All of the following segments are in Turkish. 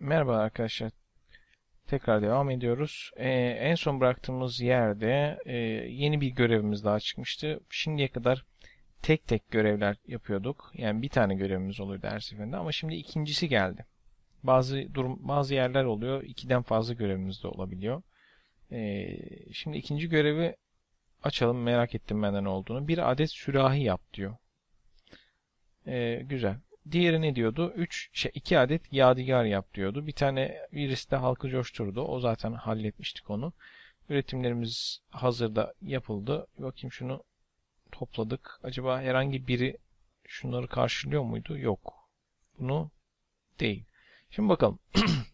Merhaba arkadaşlar. Tekrar devam ediyoruz. Ee, en son bıraktığımız yerde e, yeni bir görevimiz daha çıkmıştı. Şimdiye kadar tek tek görevler yapıyorduk. Yani bir tane görevimiz oluyordu her seferinde ama şimdi ikincisi geldi. Bazı durum, bazı yerler oluyor. ikiden fazla görevimiz de olabiliyor. Ee, şimdi ikinci görevi açalım. Merak ettim benden ne olduğunu. Bir adet sürahi yap diyor. Ee, güzel. Diğeri ne diyordu? 3 şey 2 adet yadigar yap diyordu. Bir tane virüs de halkı coşturdu. O zaten halletmiştik onu. Üretimlerimiz hazırda yapıldı. Bakayım şunu topladık. Acaba herhangi biri şunları karşılıyor muydu? Yok. Bunu değil. Şimdi bakalım.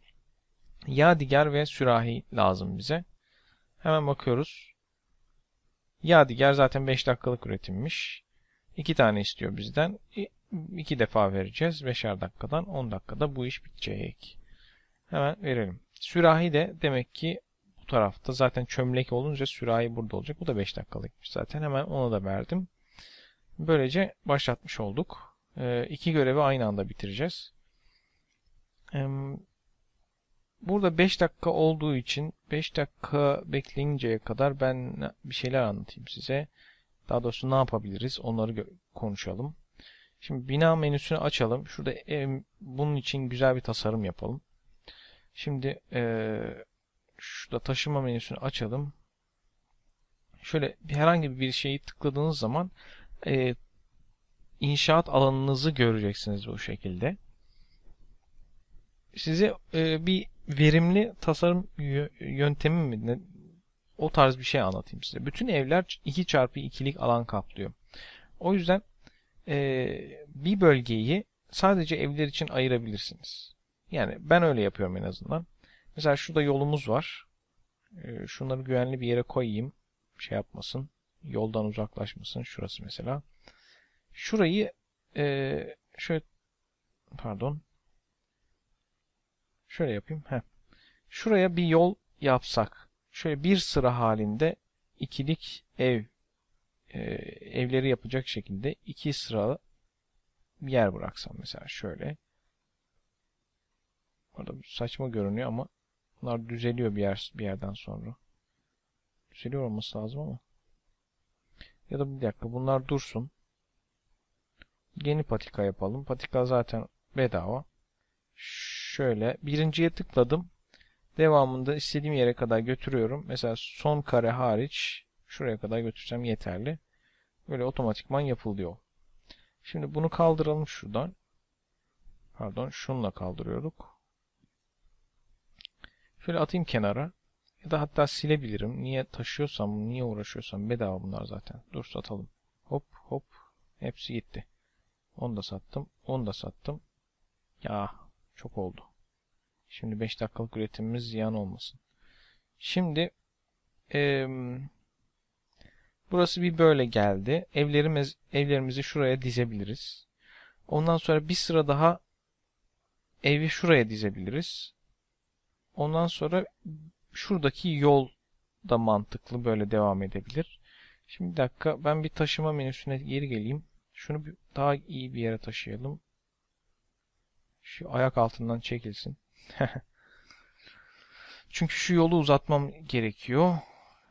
yadigar ve sürahi lazım bize. Hemen bakıyoruz. Yadigar zaten 5 dakikalık üretimmiş. 2 tane istiyor bizden iki defa vereceğiz. beşer dakikadan 10 dakikada bu iş bitecek. Hemen verelim. Sürahi de demek ki bu tarafta zaten çömlek olunca sürahi burada olacak. Bu da 5 dakikalıkmış zaten. Hemen ona da verdim. Böylece başlatmış olduk. E, iki görevi aynı anda bitireceğiz. E, burada 5 dakika olduğu için 5 dakika bekleyinceye kadar ben bir şeyler anlatayım size. Daha doğrusu ne yapabiliriz onları konuşalım. Şimdi bina menüsünü açalım. Şurada e, bunun için güzel bir tasarım yapalım. Şimdi e, şurada taşıma menüsünü açalım. Şöyle herhangi bir şeyi tıkladığınız zaman e, inşaat alanınızı göreceksiniz bu şekilde. Size e, bir verimli tasarım yöntemi mi o tarz bir şey anlatayım size. Bütün evler 2 çarpı 2'lik alan kaplıyor. O yüzden e, bir bölgeyi sadece evler için ayırabilirsiniz. Yani ben öyle yapıyorum en azından. Mesela şurada yolumuz var. E, şunları güvenli bir yere koyayım. Şey yapmasın. Yoldan uzaklaşmasın. Şurası mesela. Şurayı e, şöyle pardon şöyle yapayım. Heh. Şuraya bir yol yapsak. Şöyle bir sıra halinde ikilik ev e, evleri yapacak şekilde iki sıra bir yer bıraksam mesela şöyle. Orada saçma görünüyor ama bunlar düzeliyor bir yer bir yerden sonra. Düzeliyor olması lazım ama. Ya da bir dakika bunlar dursun. Yeni patika yapalım. Patika zaten bedava. Şöyle birinciye tıkladım. Devamında istediğim yere kadar götürüyorum. Mesela son kare hariç Şuraya kadar götüreceğim yeterli. Böyle otomatikman yapılıyor. Şimdi bunu kaldıralım şuradan. Pardon şunla kaldırıyorduk. Şöyle atayım kenara. Ya da hatta silebilirim. Niye taşıyorsam, niye uğraşıyorsam bedava bunlar zaten. Dur satalım. Hop hop. Hepsi gitti. Onu da sattım. Onu da sattım. Ya çok oldu. Şimdi 5 dakikalık üretimimiz ziyan olmasın. Şimdi e, Burası bir böyle geldi. Evlerimiz, evlerimizi şuraya dizebiliriz. Ondan sonra bir sıra daha evi şuraya dizebiliriz. Ondan sonra şuradaki yol da mantıklı böyle devam edebilir. Şimdi bir dakika ben bir taşıma menüsüne geri geleyim. Şunu bir, daha iyi bir yere taşıyalım. Şu ayak altından çekilsin. Çünkü şu yolu uzatmam gerekiyor.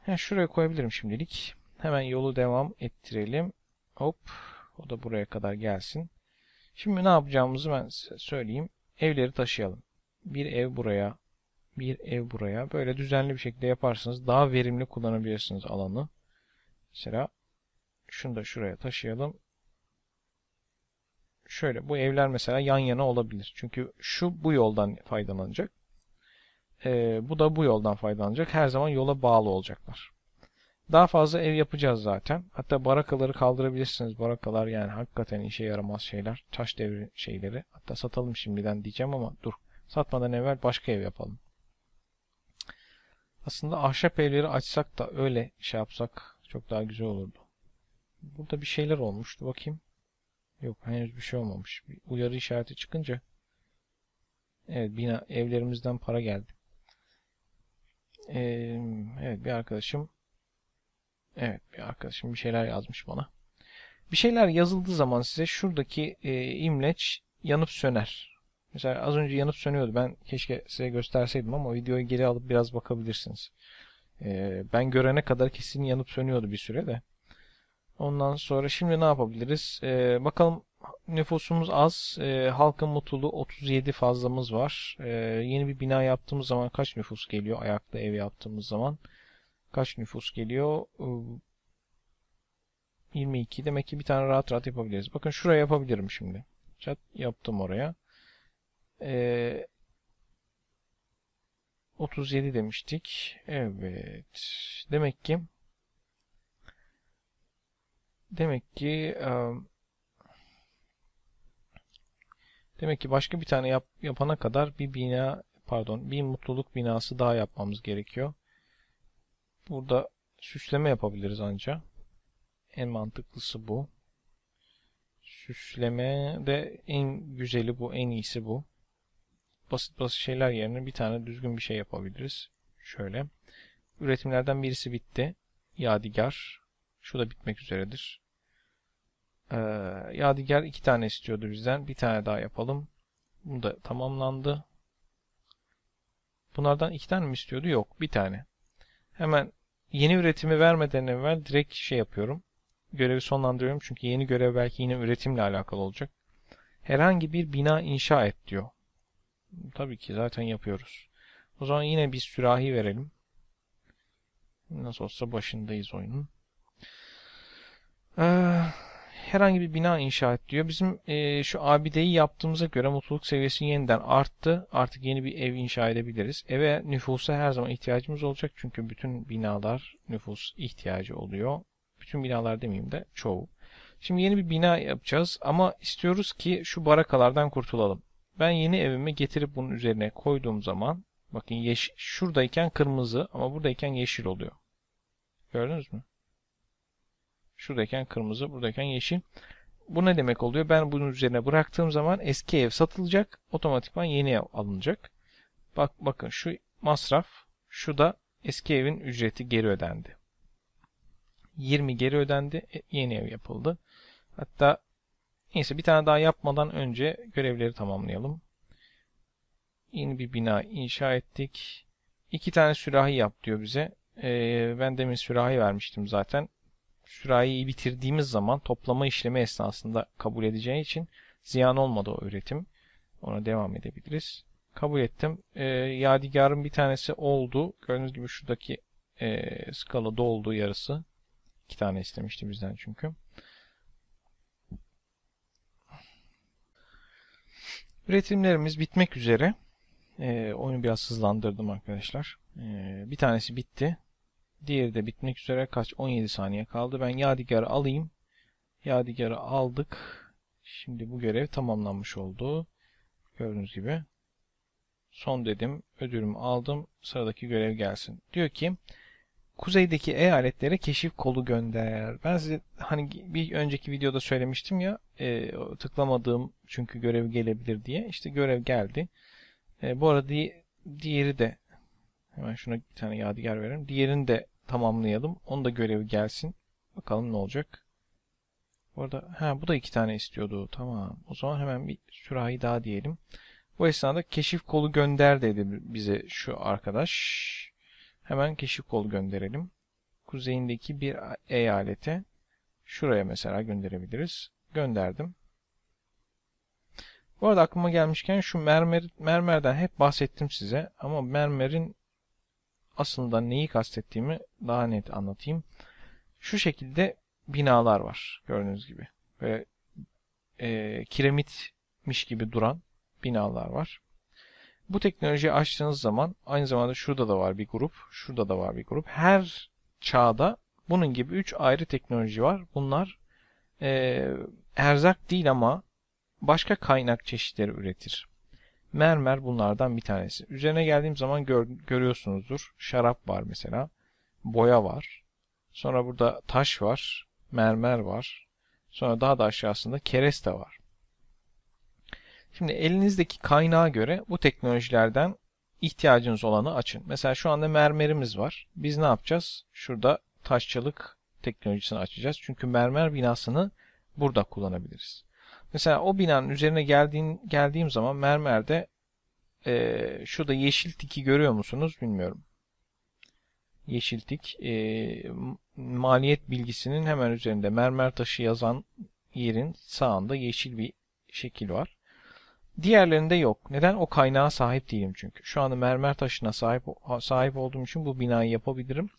Yani şuraya koyabilirim şimdilik. Hemen yolu devam ettirelim. Hop. O da buraya kadar gelsin. Şimdi ne yapacağımızı ben size söyleyeyim. Evleri taşıyalım. Bir ev buraya, bir ev buraya. Böyle düzenli bir şekilde yaparsanız daha verimli kullanabilirsiniz alanı. Mesela şunu da şuraya taşıyalım. Şöyle bu evler mesela yan yana olabilir. Çünkü şu bu yoldan faydalanacak. Ee, bu da bu yoldan faydalanacak. Her zaman yola bağlı olacaklar. Daha fazla ev yapacağız zaten. Hatta barakaları kaldırabilirsiniz. Barakalar yani hakikaten işe yaramaz şeyler. Taş devri şeyleri. Hatta satalım şimdiden diyeceğim ama dur. Satmadan evvel başka ev yapalım. Aslında ahşap evleri açsak da öyle şey yapsak çok daha güzel olurdu. Burada bir şeyler olmuştu. Bakayım. Yok henüz bir şey olmamış. Bir uyarı işareti çıkınca evet bina evlerimizden para geldi. Ee, evet bir arkadaşım Evet bir arkadaşım bir şeyler yazmış bana. Bir şeyler yazıldığı zaman size şuradaki e, imleç yanıp söner. Mesela az önce yanıp sönüyordu. Ben keşke size gösterseydim ama videoyu geri alıp biraz bakabilirsiniz. E, ben görene kadar kesin yanıp sönüyordu bir süre de. Ondan sonra şimdi ne yapabiliriz? E, bakalım nüfusumuz az. E, halkın mutluluğu 37 fazlamız var. E, yeni bir bina yaptığımız zaman kaç nüfus geliyor ayakta ev yaptığımız zaman? Kaç nüfus geliyor? 22. Demek ki bir tane rahat rahat yapabiliriz. Bakın şuraya yapabilirim şimdi. Çat yaptım oraya. Ee, 37 demiştik. Evet. Demek ki demek ki ıı, demek ki başka bir tane yap, yapana kadar bir bina pardon bir mutluluk binası daha yapmamız gerekiyor. Burada süsleme yapabiliriz anca. En mantıklısı bu. Süsleme de en güzeli bu, en iyisi bu. Basit basit şeyler yerine bir tane düzgün bir şey yapabiliriz. Şöyle. Üretimlerden birisi bitti. Yadigar. Şu da bitmek üzeredir. Ee, Yadigar iki tane istiyordu bizden. Bir tane daha yapalım. Bu da tamamlandı. Bunlardan iki tane mi istiyordu? Yok. Bir tane hemen yeni üretimi vermeden evvel direkt şey yapıyorum. Görevi sonlandırıyorum çünkü yeni görev belki yine üretimle alakalı olacak. Herhangi bir bina inşa et diyor. Tabii ki zaten yapıyoruz. O zaman yine bir sürahi verelim. Nasıl olsa başındayız oyunun. Ee, herhangi bir bina inşa et diyor. Bizim e, şu abideyi yaptığımıza göre mutluluk seviyesi yeniden arttı. Artık yeni bir ev inşa edebiliriz. Eve nüfusa her zaman ihtiyacımız olacak. Çünkü bütün binalar nüfus ihtiyacı oluyor. Bütün binalar demeyeyim de çoğu. Şimdi yeni bir bina yapacağız ama istiyoruz ki şu barakalardan kurtulalım. Ben yeni evimi getirip bunun üzerine koyduğum zaman bakın şuradayken kırmızı ama buradayken yeşil oluyor. Gördünüz mü? Şuradayken kırmızı, buradayken yeşil. Bu ne demek oluyor? Ben bunun üzerine bıraktığım zaman eski ev satılacak. Otomatikman yeni ev alınacak. Bak bakın şu masraf, şu da eski evin ücreti geri ödendi. 20 geri ödendi, e, yeni ev yapıldı. Hatta neyse bir tane daha yapmadan önce görevleri tamamlayalım. Yeni bir bina inşa ettik. İki tane sürahi yap diyor bize. Ee, ben demin sürahi vermiştim zaten. Şurayı bitirdiğimiz zaman toplama işlemi esnasında kabul edeceği için ziyan olmadı o üretim. Ona devam edebiliriz. Kabul ettim. E, yadigarın bir tanesi oldu. Gördüğünüz gibi şuradaki e, skala doldu yarısı. İki tane istemişti bizden çünkü. Üretimlerimiz bitmek üzere. E, oyunu biraz hızlandırdım arkadaşlar. E, bir tanesi bitti. Diğeri de bitmek üzere kaç? 17 saniye kaldı. Ben yadigarı alayım. Yadigarı aldık. Şimdi bu görev tamamlanmış oldu. Gördüğünüz gibi. Son dedim. Ödülümü aldım. Sıradaki görev gelsin. Diyor ki kuzeydeki eyaletlere keşif kolu gönder. Ben size hani bir önceki videoda söylemiştim ya e, tıklamadığım çünkü görev gelebilir diye. İşte görev geldi. E, bu arada di diğeri de hemen şuna bir tane yadigar verelim. Diğerini de tamamlayalım. Onu da görevi gelsin. Bakalım ne olacak. Bu arada ha, bu da iki tane istiyordu. Tamam. O zaman hemen bir sürahi daha diyelim. Bu esnada keşif kolu gönder dedi bize şu arkadaş. Hemen keşif kolu gönderelim. Kuzeyindeki bir eyalete şuraya mesela gönderebiliriz. Gönderdim. Bu arada aklıma gelmişken şu mermer, mermerden hep bahsettim size ama mermerin aslında neyi kastettiğimi daha net anlatayım. Şu şekilde binalar var gördüğünüz gibi. ve e, kiremitmiş gibi duran binalar var. Bu teknolojiyi açtığınız zaman aynı zamanda şurada da var bir grup, şurada da var bir grup. Her çağda bunun gibi 3 ayrı teknoloji var. Bunlar e, erzak değil ama başka kaynak çeşitleri üretir. Mermer bunlardan bir tanesi. Üzerine geldiğim zaman gör, görüyorsunuzdur. Şarap var mesela. Boya var. Sonra burada taş var. Mermer var. Sonra daha da aşağısında kereste var. Şimdi elinizdeki kaynağa göre bu teknolojilerden ihtiyacınız olanı açın. Mesela şu anda mermerimiz var. Biz ne yapacağız? Şurada taşçılık teknolojisini açacağız. Çünkü mermer binasını burada kullanabiliriz. Mesela o binanın üzerine geldiğin, geldiğim zaman mermerde e, şurada yeşil tiki görüyor musunuz bilmiyorum. Yeşil tik e, maliyet bilgisinin hemen üzerinde mermer taşı yazan yerin sağında yeşil bir şekil var. Diğerlerinde yok. Neden? O kaynağa sahip değilim çünkü. Şu anda mermer taşına sahip sahip olduğum için bu binayı yapabilirim.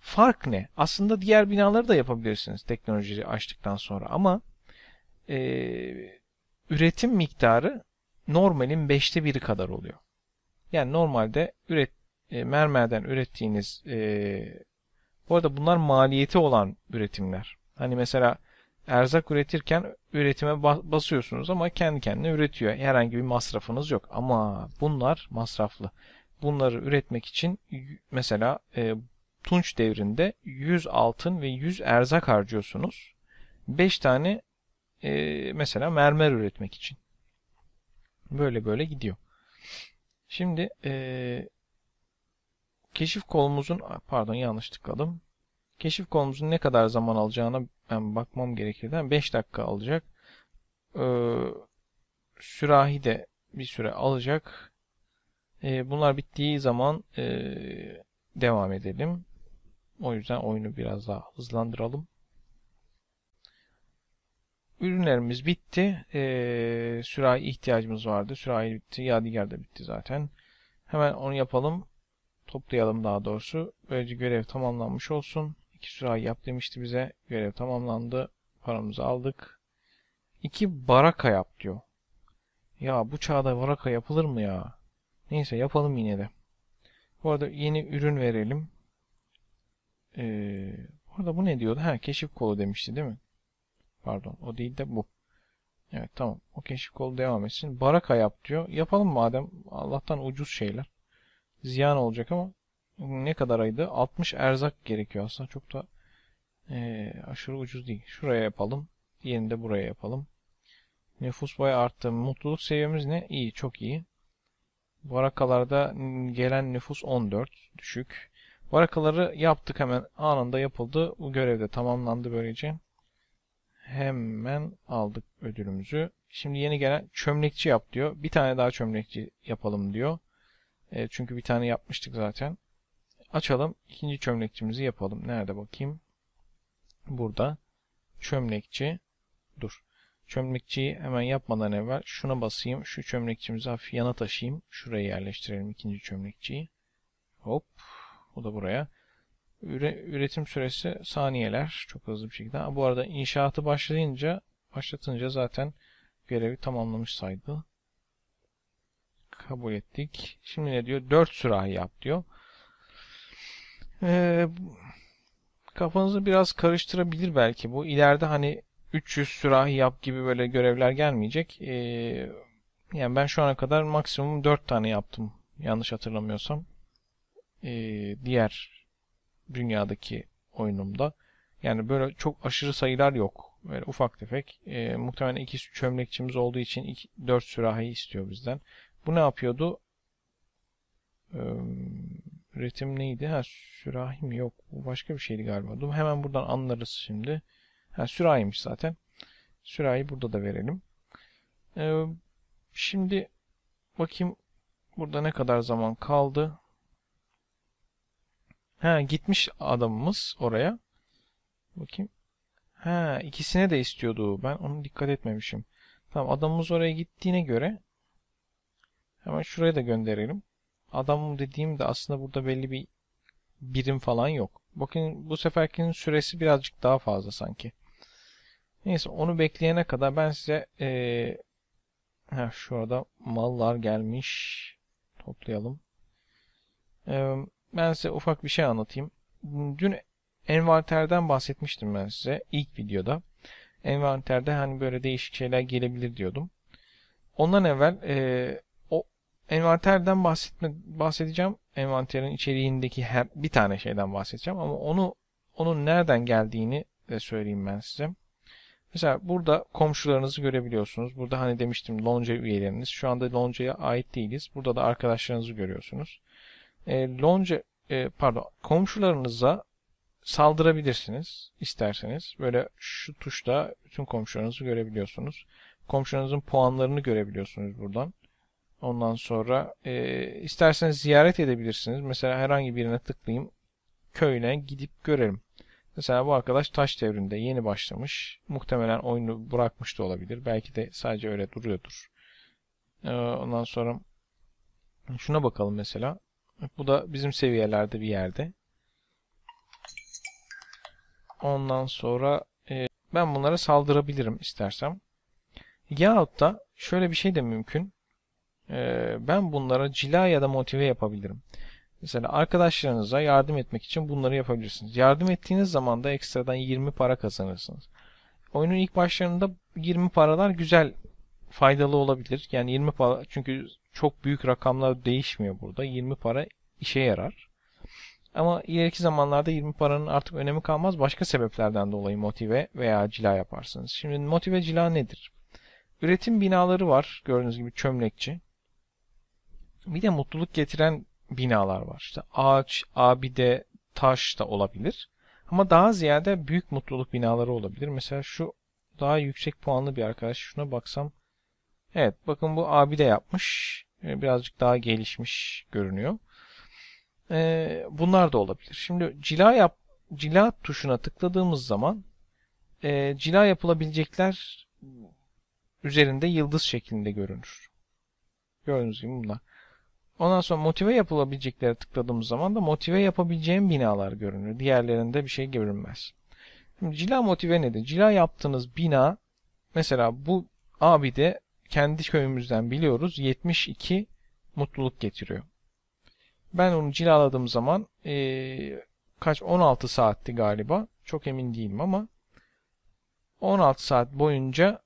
Fark ne? Aslında diğer binaları da yapabilirsiniz teknolojiyi açtıktan sonra ama e, üretim miktarı normalin beşte biri kadar oluyor. Yani normalde üret, e, mermerden ürettiğiniz e, bu arada bunlar maliyeti olan üretimler. Hani mesela erzak üretirken üretime basıyorsunuz ama kendi kendine üretiyor. Herhangi bir masrafınız yok. Ama bunlar masraflı. Bunları üretmek için mesela e, Tunç devrinde 100 altın ve 100 erzak harcıyorsunuz. 5 tane e, mesela mermer üretmek için. Böyle böyle gidiyor. Şimdi e, keşif kolumuzun ah, pardon yanlış tıkladım. Keşif kolumuzun ne kadar zaman alacağına ben bakmam gerekirden 5 dakika alacak. E, sürahi de bir süre alacak. E, bunlar bittiği zaman e, devam edelim. O yüzden oyunu biraz daha hızlandıralım ürünlerimiz bitti. E, sürahi ihtiyacımız vardı. Sürahi bitti. Yadigar da bitti zaten. Hemen onu yapalım. Toplayalım daha doğrusu. Böylece görev tamamlanmış olsun. İki sürahi yap demişti bize. Görev tamamlandı. Paramızı aldık. İki baraka yap diyor. Ya bu çağda baraka yapılır mı ya? Neyse yapalım yine de. Bu arada yeni ürün verelim. Ee, bu arada bu ne diyordu? Ha keşif kolu demişti değil mi? Pardon o değil de bu. Evet tamam. O keşif kolu devam etsin. Baraka yap diyor. Yapalım madem. Allah'tan ucuz şeyler. Ziyan olacak ama ne kadar aydı? 60 erzak gerekiyor aslında. Çok da e, aşırı ucuz değil. Şuraya yapalım. Diğerini de buraya yapalım. Nüfus boyu arttı. Mutluluk seviyemiz ne? İyi. Çok iyi. Barakalarda gelen nüfus 14. Düşük. Barakaları yaptık hemen. Anında yapıldı. Bu görev de tamamlandı böylece. Hemen aldık ödülümüzü. Şimdi yeni gelen çömlekçi yap diyor. Bir tane daha çömlekçi yapalım diyor. E, çünkü bir tane yapmıştık zaten. Açalım. İkinci çömlekçimizi yapalım. Nerede bakayım? Burada. Çömlekçi. Dur. Çömlekçiyi hemen yapmadan evvel şuna basayım. Şu çömlekçimizi hafif yana taşıyayım. Şuraya yerleştirelim ikinci çömlekçiyi. Hop. O da buraya üretim süresi saniyeler. Çok hızlı bir şekilde. bu arada inşaatı başlayınca başlatınca zaten görevi tamamlamış saydı. Kabul ettik. Şimdi ne diyor? 4 sürahi yap diyor. Ee, kafanızı biraz karıştırabilir belki bu. İleride hani 300 sürahi yap gibi böyle görevler gelmeyecek. Ee, yani ben şu ana kadar maksimum 4 tane yaptım. Yanlış hatırlamıyorsam. Ee, diğer dünyadaki oyunumda. Yani böyle çok aşırı sayılar yok. Böyle ufak tefek. E, muhtemelen iki çömlekçimiz olduğu için iki, dört sürahi istiyor bizden. Bu ne yapıyordu? E, üretim neydi? Ha sürahi mi? Yok. Bu başka bir şeydi galiba. Dur, hemen buradan anlarız şimdi. Ha sürahiymiş zaten. Sürahi burada da verelim. E, şimdi bakayım burada ne kadar zaman kaldı. He gitmiş adamımız oraya. Bakayım. He ikisine de istiyordu. Ben onu dikkat etmemişim. Tamam adamımız oraya gittiğine göre hemen şuraya da gönderelim. Adamım dediğimde aslında burada belli bir birim falan yok. Bakın bu seferkinin süresi birazcık daha fazla sanki. Neyse onu bekleyene kadar ben size ee, heh, şurada mallar gelmiş. Toplayalım. Eee ben size ufak bir şey anlatayım. Dün envanterden bahsetmiştim ben size ilk videoda. Envanterde hani böyle değişik şeyler gelebilir diyordum. Ondan evvel e, o envanterden bahsetme, bahsedeceğim. Envanterin içeriğindeki her bir tane şeyden bahsedeceğim ama onu onun nereden geldiğini söyleyeyim ben size. Mesela burada komşularınızı görebiliyorsunuz. Burada hani demiştim lonca üyeleriniz. Şu anda loncaya ait değiliz. Burada da arkadaşlarınızı görüyorsunuz e, lonca e, pardon komşularınıza saldırabilirsiniz isterseniz. Böyle şu tuşla bütün komşularınızı görebiliyorsunuz. Komşularınızın puanlarını görebiliyorsunuz buradan. Ondan sonra e, isterseniz ziyaret edebilirsiniz. Mesela herhangi birine tıklayayım. Köyüne gidip görelim. Mesela bu arkadaş taş devrinde yeni başlamış. Muhtemelen oyunu bırakmış da olabilir. Belki de sadece öyle duruyordur. Ee, ondan sonra şuna bakalım mesela. Bu da bizim seviyelerde bir yerde. Ondan sonra e, ben bunlara saldırabilirim istersem. Yahut da şöyle bir şey de mümkün. E, ben bunlara cila ya da motive yapabilirim. Mesela arkadaşlarınıza yardım etmek için bunları yapabilirsiniz. Yardım ettiğiniz zaman da ekstradan 20 para kazanırsınız. Oyunun ilk başlarında 20 paralar güzel faydalı olabilir. Yani 20 para çünkü çok büyük rakamlar değişmiyor burada. 20 para işe yarar. Ama ileriki zamanlarda 20 paranın artık önemi kalmaz. Başka sebeplerden dolayı motive veya cila yaparsınız. Şimdi motive cila nedir? Üretim binaları var. Gördüğünüz gibi çömlekçi. Bir de mutluluk getiren binalar var. İşte ağaç, abide, taş da olabilir. Ama daha ziyade büyük mutluluk binaları olabilir. Mesela şu daha yüksek puanlı bir arkadaş. Şuna baksam Evet bakın bu abi de yapmış. Ee, birazcık daha gelişmiş görünüyor. Ee, bunlar da olabilir. Şimdi cila yap cila tuşuna tıkladığımız zaman e, cila yapılabilecekler üzerinde yıldız şeklinde görünür. Gördüğünüz gibi bunlar. Ondan sonra motive yapılabileceklere tıkladığımız zaman da motive yapabileceğim binalar görünür. Diğerlerinde bir şey görünmez. Şimdi cila motive nedir? Cila yaptığınız bina mesela bu abide kendi köyümüzden biliyoruz 72 mutluluk getiriyor. Ben onu cilaladığım zaman e, kaç 16 saatti galiba. Çok emin değilim ama 16 saat boyunca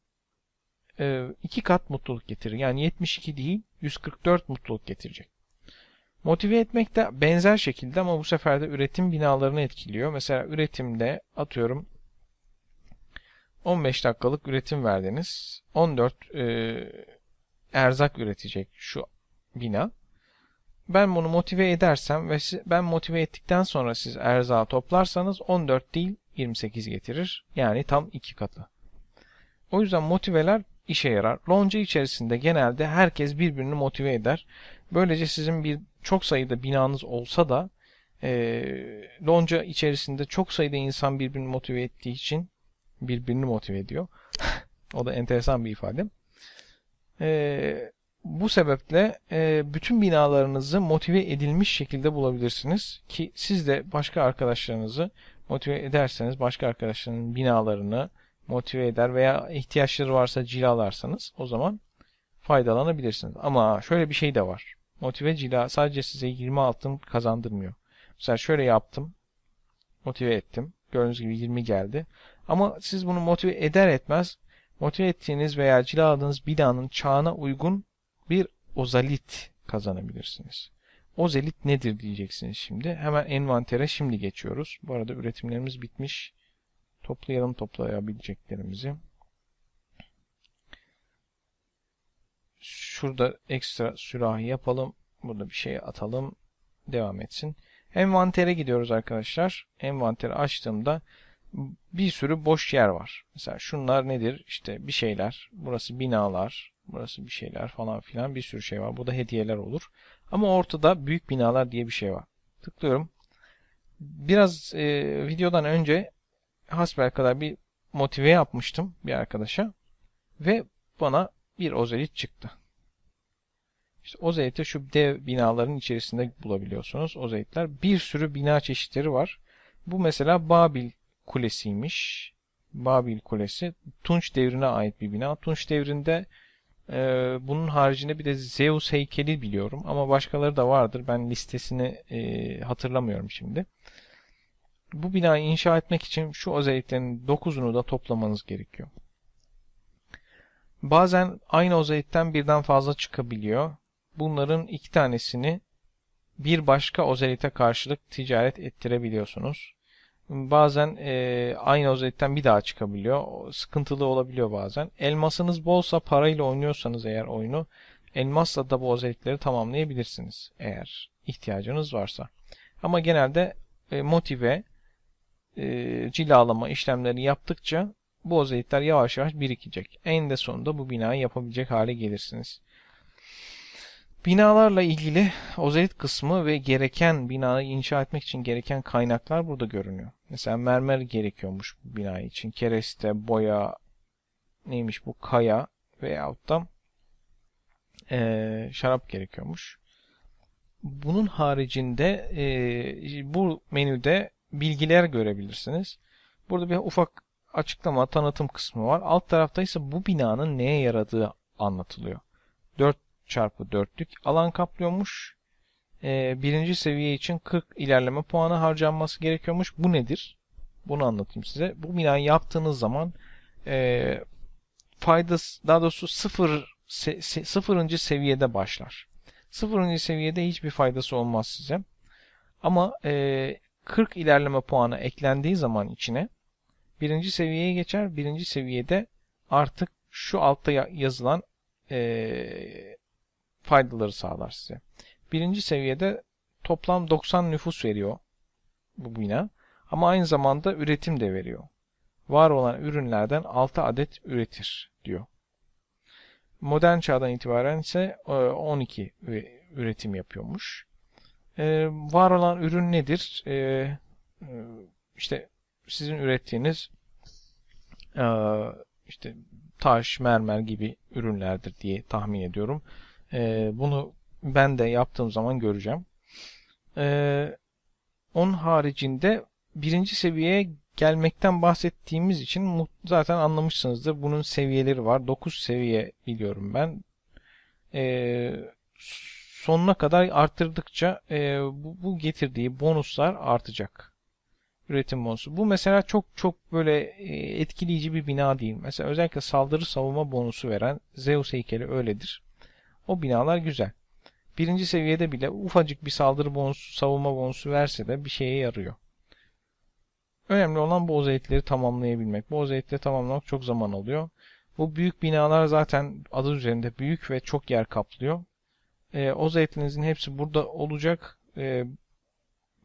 e, iki kat mutluluk getirir. Yani 72 değil 144 mutluluk getirecek. Motive etmek de benzer şekilde ama bu sefer de üretim binalarını etkiliyor. Mesela üretimde atıyorum 15 dakikalık üretim verdiniz. 14 e, erzak üretecek şu bina. Ben bunu motive edersem ve ben motive ettikten sonra siz erzağı toplarsanız 14 değil 28 getirir. Yani tam iki katı. O yüzden motiveler işe yarar. Lonca içerisinde genelde herkes birbirini motive eder. Böylece sizin bir çok sayıda binanız olsa da e, lonca içerisinde çok sayıda insan birbirini motive ettiği için birbirini motive ediyor. o da enteresan bir ifade. E, bu sebeple e, bütün binalarınızı motive edilmiş şekilde bulabilirsiniz ki siz de başka arkadaşlarınızı motive ederseniz başka arkadaşların binalarını motive eder veya ihtiyaçları varsa cilalarsanız o zaman faydalanabilirsiniz. Ama şöyle bir şey de var. Motive cila sadece size 20 altın kazandırmıyor. Mesela şöyle yaptım. Motive ettim. Gördüğünüz gibi 20 geldi. Ama siz bunu motive eder etmez motive ettiğiniz veya cilaladığınız binanın çağına uygun bir ozalit kazanabilirsiniz. Ozalit nedir diyeceksiniz şimdi. Hemen envantere şimdi geçiyoruz. Bu arada üretimlerimiz bitmiş. Toplayalım toplayabileceklerimizi. Şurada ekstra sürahi yapalım. Burada bir şey atalım. Devam etsin. Envantere gidiyoruz arkadaşlar. Envanteri açtığımda bir sürü boş yer var. Mesela şunlar nedir? İşte bir şeyler. Burası binalar. Burası bir şeyler falan filan bir sürü şey var. Bu da hediyeler olur. Ama ortada büyük binalar diye bir şey var. Tıklıyorum. Biraz e, videodan önce hasbel kadar bir motive yapmıştım bir arkadaşa. Ve bana bir ozelit çıktı. İşte ozelit'i şu dev binaların içerisinde bulabiliyorsunuz. Ozelitler bir sürü bina çeşitleri var. Bu mesela Babil kulesiymiş. Babil Kulesi Tunç devrine ait bir bina. Tunç devrinde e, bunun haricinde bir de Zeus heykeli biliyorum ama başkaları da vardır. Ben listesini e, hatırlamıyorum şimdi. Bu binayı inşa etmek için şu özelliklerin 9'unu da toplamanız gerekiyor. Bazen aynı özellikten birden fazla çıkabiliyor. Bunların iki tanesini bir başka özellikte karşılık ticaret ettirebiliyorsunuz bazen e, aynı özellikten bir daha çıkabiliyor. sıkıntılı olabiliyor bazen. Elmasınız bolsa parayla oynuyorsanız eğer oyunu elmasla da bu özellikleri tamamlayabilirsiniz eğer ihtiyacınız varsa. Ama genelde e, motive e, cilalama işlemleri yaptıkça bu özellikler yavaş yavaş birikecek. En de sonunda bu binayı yapabilecek hale gelirsiniz. Binalarla ilgili ozelit kısmı ve gereken binayı inşa etmek için gereken kaynaklar burada görünüyor. Mesela mermer gerekiyormuş bina için. Kereste, boya, neymiş bu kaya veyahut da e, şarap gerekiyormuş. Bunun haricinde e, bu menüde bilgiler görebilirsiniz. Burada bir ufak açıklama, tanıtım kısmı var. Alt tarafta ise bu binanın neye yaradığı anlatılıyor. 4 çarpı 4'lük alan kaplıyormuş. Ee, birinci seviye için 40 ilerleme puanı harcanması gerekiyormuş. Bu nedir? Bunu anlatayım size. Bu binayı yaptığınız zaman e, faydası, daha doğrusu sıfır, se, sıfırıncı seviyede başlar. Sıfırıncı seviyede hiçbir faydası olmaz size. Ama 40 e, ilerleme puanı eklendiği zaman içine birinci seviyeye geçer. Birinci seviyede artık şu altta yazılan e, faydaları sağlar size. Birinci seviyede toplam 90 nüfus veriyor bu bina ama aynı zamanda üretim de veriyor. Var olan ürünlerden 6 adet üretir diyor. Modern çağdan itibaren ise 12 e, üretim yapıyormuş. E, var olan ürün nedir? E, işte sizin ürettiğiniz işte taş, mermer gibi ürünlerdir diye tahmin ediyorum. E, bunu ben de yaptığım zaman göreceğim. E, onun haricinde birinci seviyeye gelmekten bahsettiğimiz için zaten anlamışsınızdır. Bunun seviyeleri var. 9 seviye biliyorum ben. E, sonuna kadar arttırdıkça e, bu, bu getirdiği bonuslar artacak. Üretim bonusu. Bu mesela çok çok böyle e, etkileyici bir bina değil. Mesela özellikle saldırı savunma bonusu veren Zeus heykeli öyledir. O binalar güzel. Birinci seviyede bile ufacık bir saldırı bonusu, savunma bonusu verse de bir şeye yarıyor. Önemli olan bu özellikleri tamamlayabilmek. Bu özellikleri tamamlamak çok zaman alıyor. Bu büyük binalar zaten adı üzerinde büyük ve çok yer kaplıyor. E, o hepsi burada olacak. E,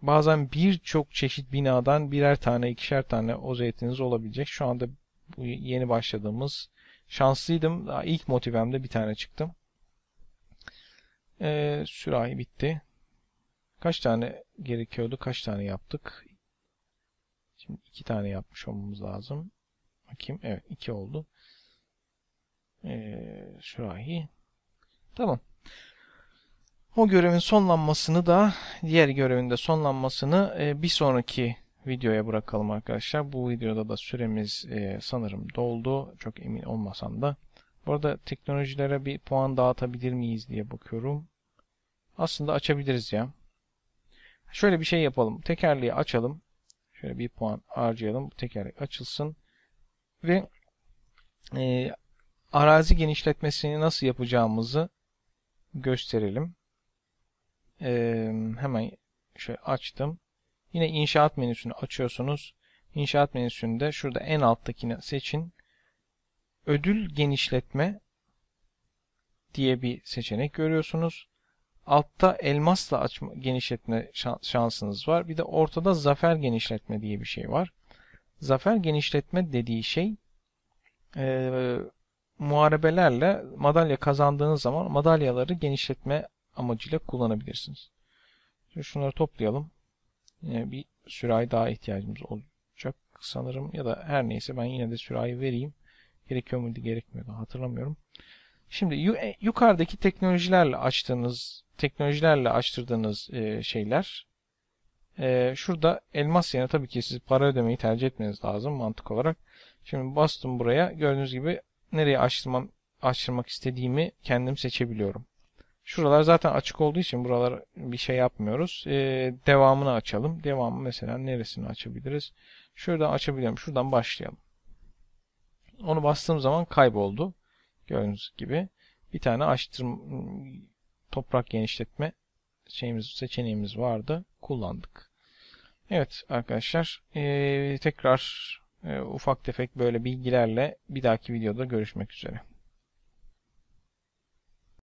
bazen birçok çeşit binadan birer tane, ikişer tane o olabilecek. Şu anda bu yeni başladığımız şanslıydım. Daha ilk motivemde bir tane çıktım. Ee, sürahi bitti. Kaç tane gerekiyordu? Kaç tane yaptık? Şimdi iki tane yapmış olmamız lazım. Bakayım. Evet iki oldu. Ee, sürahi. Tamam. O görevin sonlanmasını da diğer görevin de sonlanmasını e, bir sonraki videoya bırakalım arkadaşlar. Bu videoda da süremiz e, sanırım doldu. Çok emin olmasam da. Bu arada teknolojilere bir puan dağıtabilir miyiz diye bakıyorum. Aslında açabiliriz ya. Şöyle bir şey yapalım. Tekerleği açalım. Şöyle bir puan harcayalım. Tekerlek açılsın. Ve e, arazi genişletmesini nasıl yapacağımızı gösterelim. E, hemen şöyle açtım. Yine inşaat menüsünü açıyorsunuz. İnşaat menüsünde şurada en alttakini seçin. Ödül genişletme diye bir seçenek görüyorsunuz. Altta elmasla açma, genişletme şansınız var. Bir de ortada zafer genişletme diye bir şey var. Zafer genişletme dediği şey e, muharebelerle madalya kazandığınız zaman madalyaları genişletme amacıyla kullanabilirsiniz. Şimdi şunları toplayalım. Yine bir sürahi daha ihtiyacımız olacak sanırım ya da her neyse ben yine de sürahi vereyim. Gerekiyor muydu gerekmiyordu hatırlamıyorum. Şimdi yukarıdaki teknolojilerle açtığınız teknolojilerle açtırdığınız e, şeyler. E, şurada elmas yerine tabii ki siz para ödemeyi tercih etmeniz lazım mantık olarak. Şimdi bastım buraya. Gördüğünüz gibi nereye açtırmam, açtırmak istediğimi kendim seçebiliyorum. Şuralar zaten açık olduğu için buralar bir şey yapmıyoruz. E, devamını açalım. Devamı mesela neresini açabiliriz? Şuradan açabiliyorum. Şuradan başlayalım. Onu bastığım zaman kayboldu. Gördüğünüz gibi bir tane açtırma toprak genişletme şeyimiz, seçeneğimiz vardı. Kullandık. Evet arkadaşlar e, tekrar e, ufak tefek böyle bilgilerle bir dahaki videoda görüşmek üzere.